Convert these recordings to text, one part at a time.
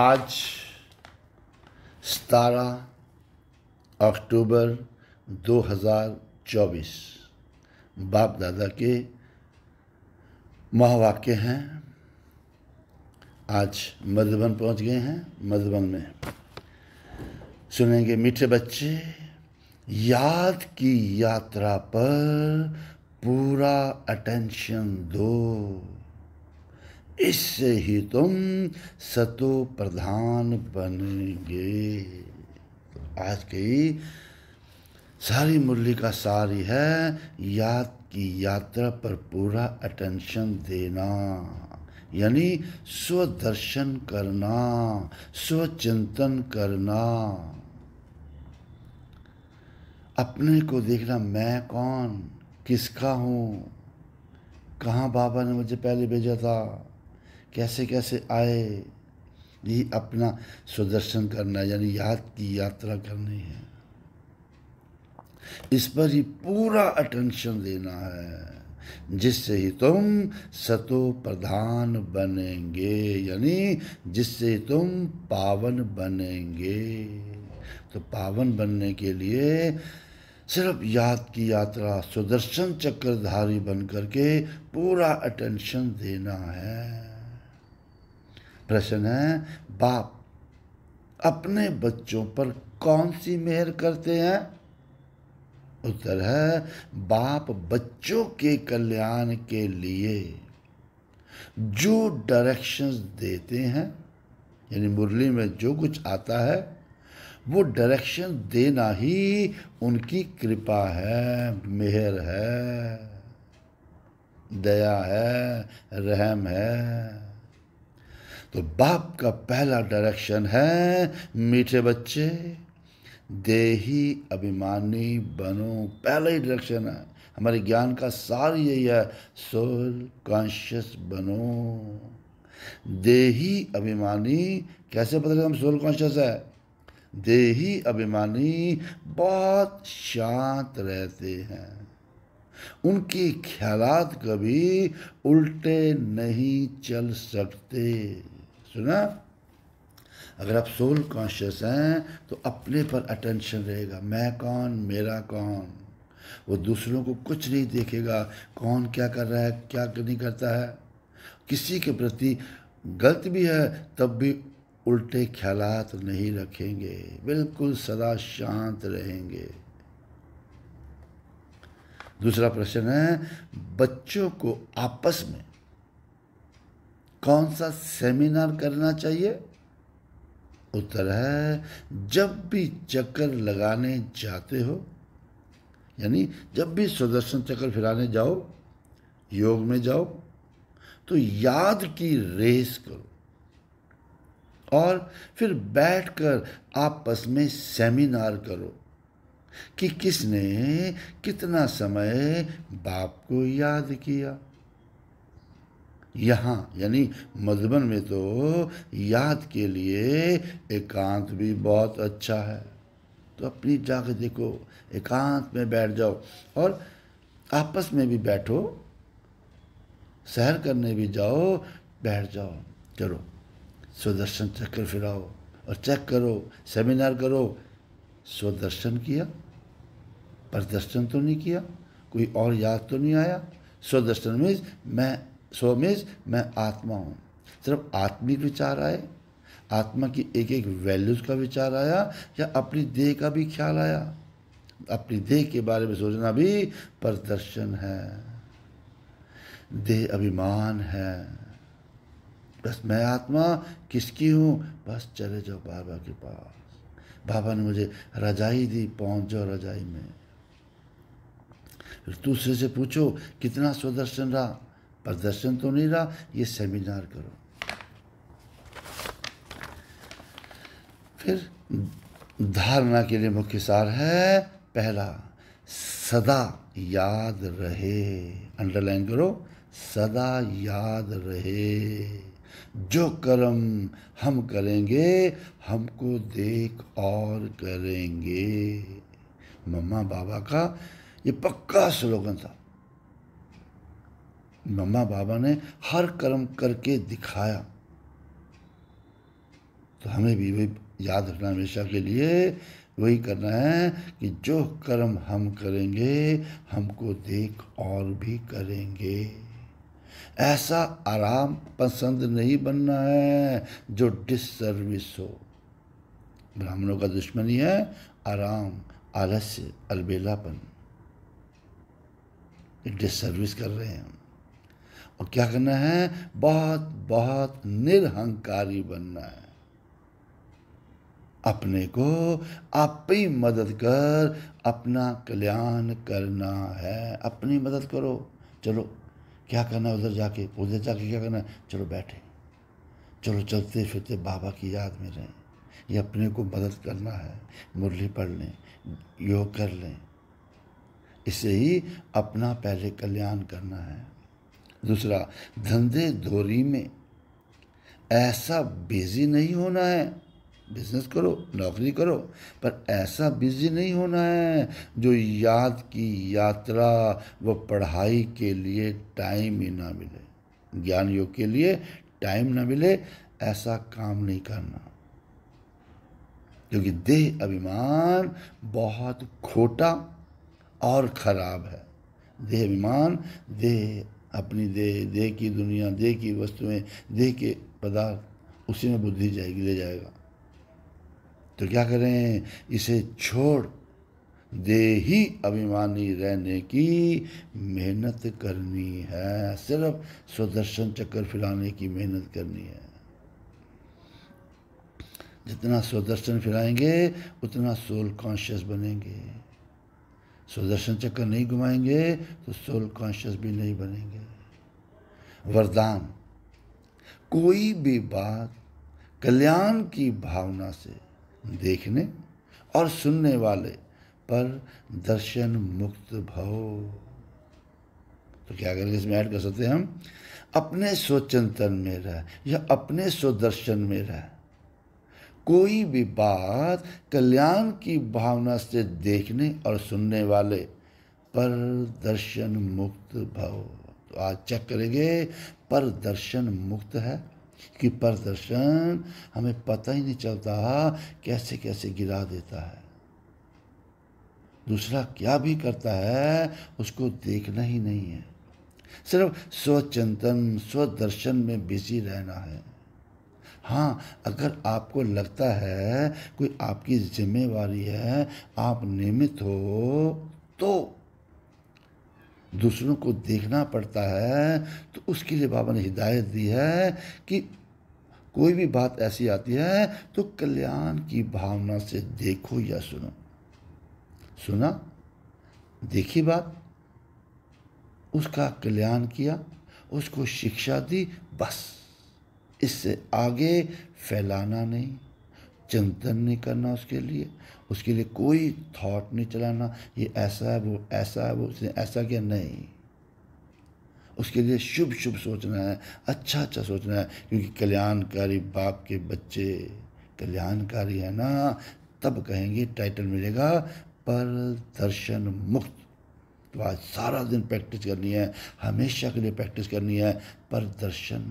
आज सतारह अक्टूबर 2024 बाप दादा के महावाक्य हैं आज मधुबन पहुंच गए हैं मधुबन में सुनेंगे मीठे बच्चे याद की यात्रा पर पूरा अटेंशन दो इससे ही तुम सतो प्रधान गए आज की सारी मुरली का सारी है याद की यात्रा पर पूरा अटेंशन देना यानी स्वदर्शन करना स्वचिंतन करना अपने को देखना मैं कौन किसका हूँ कहाँ बाबा ने मुझे पहले भेजा था कैसे कैसे आए यही अपना सुदर्शन करना यानी याद की यात्रा करनी है इस पर ही पूरा अटेंशन देना है जिससे ही तुम सतो प्रधान बनेंगे यानी जिससे तुम पावन बनेंगे तो पावन बनने के लिए सिर्फ याद की यात्रा सुदर्शन चक्रधारी बन करके पूरा अटेंशन देना है प्रश्न है बाप अपने बच्चों पर कौन सी मेहर करते हैं उत्तर है बाप बच्चों के कल्याण के लिए जो डायरेक्शंस देते हैं यानी मुरली में जो कुछ आता है वो डायरेक्शन देना ही उनकी कृपा है मेहर है दया है रहम है तो बाप का पहला डायरेक्शन है मीठे बच्चे देही अभिमानी बनो पहला ही डायरेक्शन है हमारे ज्ञान का सार यही है सोल कॉन्शियस बनो देही अभिमानी कैसे पता चले हम सोल कॉन्शियस है देही अभिमानी बहुत शांत रहते हैं उनके ख्यालात कभी उल्टे नहीं चल सकते सुना अगर आप सोल कॉन्शियस हैं तो अपने पर अटेंशन रहेगा मैं कौन मेरा कौन वो दूसरों को कुछ नहीं देखेगा कौन क्या कर रहा है क्या नहीं करता है किसी के प्रति गलत भी है तब भी उल्टे ख्याल नहीं रखेंगे बिल्कुल सदा शांत रहेंगे दूसरा प्रश्न है बच्चों को आपस में कौन सा सेमिनार करना चाहिए उत्तर है जब भी चक्कर लगाने जाते हो यानी जब भी सुदर्शन चक्कर फिराने जाओ योग में जाओ तो याद की रेस करो और फिर बैठकर आपस में सेमिनार करो कि किसने कितना समय बाप को याद किया यहाँ यानी मधुबन में तो याद के लिए एकांत भी बहुत अच्छा है तो अपनी जाके देखो एकांत में बैठ जाओ और आपस में भी बैठो सैर करने भी जाओ बैठ जाओ चलो स्वदर्शन चक्कर फिराओ और चेक करो सेमिनार करो स्वदर्शन किया प्रदर्शन तो नहीं किया कोई और याद तो नहीं आया स्वदर्शन मीन्स मैं सो मीन्स मैं आत्मा हूँ सिर्फ आत्मिक विचार आए आत्मा की एक एक वैल्यूज का विचार आया या अपनी देह का भी ख्याल आया अपनी देह के बारे में सोचना भी प्रदर्शन है देह अभिमान है बस मैं आत्मा किसकी हूँ बस चले जाओ बाबा के पास बाबा ने मुझे रजाई दी पहुँच जाओ रजाई में फिर दूसरे से पूछो कितना स्वदर्शन रहा प्रदर्शन तो नहीं रहा ये सेमिनार करो फिर धारणा के लिए मुख्य सार है पहला सदा याद रहे अंडरलाइन करो सदा याद रहे जो कर्म हम करेंगे हमको देख और करेंगे मम्मा बाबा का ये पक्का स्लोगन था मम्मा बाबा ने हर कर्म करके दिखाया तो हमें भी वही याद रखना हमेशा के लिए वही करना है कि जो कर्म हम करेंगे हमको देख और भी करेंगे ऐसा आराम पसंद नहीं बनना है जो डिसर्विस हो ब्राह्मणों का दुश्मनी है आराम आलस्य अलबेलापन डिसर्विस कर रहे हैं हम और क्या करना है बहुत बहुत निरहंकारी बनना है अपने को आप ही मदद कर अपना कल्याण करना है अपनी मदद करो चलो क्या करना है उधर जाके उधर जाके क्या करना है चलो बैठे चलो चलते फिरते बाबा की याद में रहें ये अपने को मदद करना है मुरली पढ़ लें योग कर लें इससे ही अपना पहले कल्याण करना है दूसरा धंधे धोरी में ऐसा बिजी नहीं होना है बिजनेस करो नौकरी करो पर ऐसा बिजी नहीं होना है जो याद की यात्रा व पढ़ाई के लिए टाइम ही ना मिले ज्ञान योग के लिए टाइम ना मिले ऐसा काम नहीं करना क्योंकि देह अभिमान बहुत खोटा और खराब है देह अभिमान देह अपनी देह देह की दुनिया देह की वस्तुएं देह के पदार्थ उसी में बुद्धि जाएगी ले जाएगा तो क्या करें इसे छोड़ दे ही अभिमानी रहने की मेहनत करनी है सिर्फ स्वदर्शन चक्कर फिराने की मेहनत करनी है जितना स्वदर्शन फिराएंगे उतना सोल कॉन्शियस बनेंगे सुदर्शन चक्र नहीं घुमाएंगे तो सोल कॉन्शियस भी नहीं बनेंगे वरदान कोई भी बात कल्याण की भावना से देखने और सुनने वाले पर दर्शन मुक्त भव तो क्या करेंगे इसमें ऐड कर सकते हैं हम अपने स्वचिंतन में रह या अपने स्वदर्शन में रह कोई भी बात कल्याण की भावना से देखने और सुनने वाले पर दर्शन मुक्त भव तो आज चेक करेंगे पर दर्शन मुक्त है कि पर दर्शन हमें पता ही नहीं चलता कैसे कैसे गिरा देता है दूसरा क्या भी करता है उसको देखना ही नहीं है सिर्फ स्वचिंतन स्वदर्शन में बिजी रहना है हाँ अगर आपको लगता है कोई आपकी जिम्मेवारी है आप नियमित हो तो दूसरों को देखना पड़ता है तो उसके लिए बाबा ने हिदायत दी है कि कोई भी बात ऐसी आती है तो कल्याण की भावना से देखो या सुनो सुना देखी बात उसका कल्याण किया उसको शिक्षा दी बस इससे आगे फैलाना नहीं चिंतन नहीं करना उसके लिए उसके लिए कोई थॉट नहीं चलाना ये ऐसा है वो ऐसा है वो उसने ऐसा किया नहीं उसके लिए शुभ शुभ सोचना है अच्छा अच्छा सोचना है क्योंकि कल्याणकारी बाप के बच्चे कल्याणकारी है ना तब कहेंगे टाइटल मिलेगा पर दर्शन मुक्त तो आज सारा दिन प्रैक्टिस करनी है हमेशा के लिए प्रैक्टिस करनी है पर दर्शन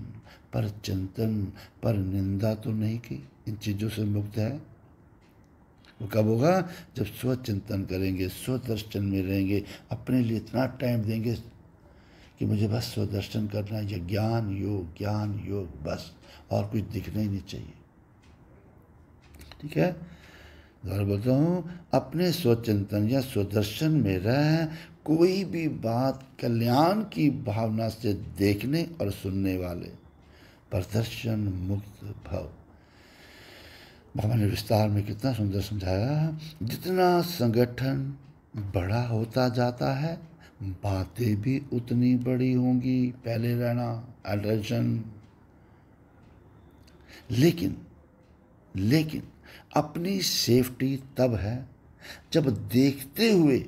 पर चिंतन पर निंदा तो नहीं की इन चीज़ों से मुक्त है वो कब होगा जब स्वचिंतन करेंगे स्वदर्शन में रहेंगे अपने लिए इतना टाइम देंगे कि मुझे बस स्वदर्शन करना है या ज्ञान योग ज्ञान योग बस और कुछ दिखना ही नहीं चाहिए ठीक है और बोलता हूँ अपने स्वचिंतन या स्वदर्शन में रह कोई भी बात कल्याण की भावना से देखने और सुनने वाले प्रदर्शन मुक्त भव भगवान ने विस्तार में कितना सुंदर समझाया जितना संगठन बड़ा होता जाता है बातें भी उतनी बड़ी होंगी पहले रहना एडर्जन लेकिन लेकिन अपनी सेफ्टी तब है जब देखते हुए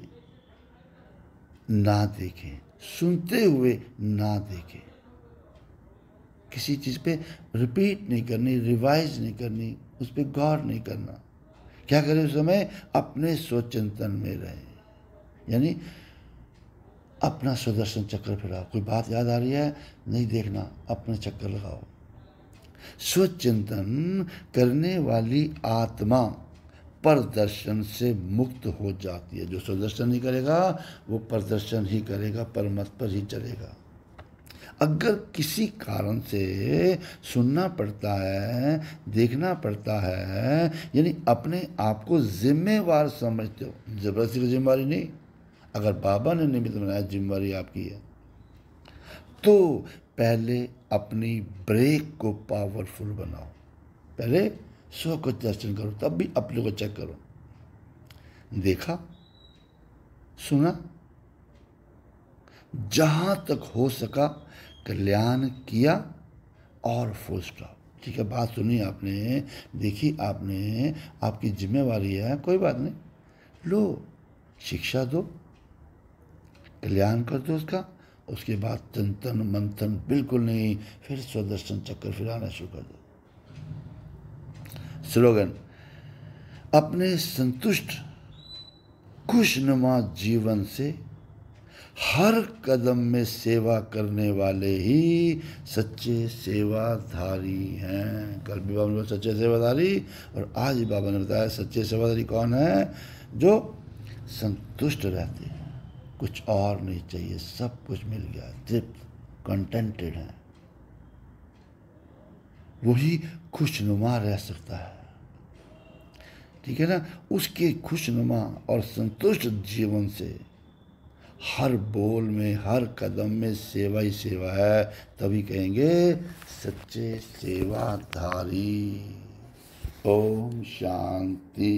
ना देखें सुनते हुए ना देखें किसी चीज़ पे रिपीट नहीं करनी रिवाइज नहीं करनी उस पर गौर नहीं करना क्या करें उस समय अपने स्वचिंतन में रहें यानी अपना सुदर्शन चक्र फिराओ कोई बात याद आ रही है नहीं देखना अपने चक्कर लगाओ स्वचिंतन चिंतन करने वाली आत्मा परदर्शन से मुक्त हो जाती है जो सुदर्शन नहीं करेगा वो प्रदर्शन ही करेगा परमत पर ही चलेगा अगर किसी कारण से सुनना पड़ता है देखना पड़ता है यानी अपने आप को जिम्मेवार समझते हो जबरदस्ती की जिम्मेवारी नहीं अगर बाबा ने निमित्त बनाया जिम्मेवारी आपकी है तो पहले अपनी ब्रेक को पावरफुल बनाओ पहले स्व को दर्शन करो तब भी अपने को चेक करो देखा सुना जहाँ तक हो सका कल्याण किया और फुल स्टॉप ठीक है बात सुनी आपने देखी आपने आपकी जिम्मेवारी है कोई बात नहीं लो शिक्षा दो कल्याण कर दो उसका उसके बाद चिंतन मंथन बिल्कुल नहीं फिर स्वदर्शन चक्कर फिराना शुरू कर दो स्लोगन अपने संतुष्ट खुशनुमा जीवन से हर कदम में सेवा करने वाले ही सच्चे सेवाधारी हैं कल भी बाबा ने सच्चे सेवाधारी और आज भी बाबा ने बताया सच्चे सेवाधारी कौन है जो संतुष्ट रहते हैं कुछ और नहीं चाहिए सब कुछ मिल गया तृप्त कंटेंटेड है वही खुशनुमा रह सकता है ठीक है ना उसके खुशनुमा और संतुष्ट जीवन से हर बोल में हर कदम में सेवा ही सेवा है तभी कहेंगे सच्चे सेवाधारी ओम शांति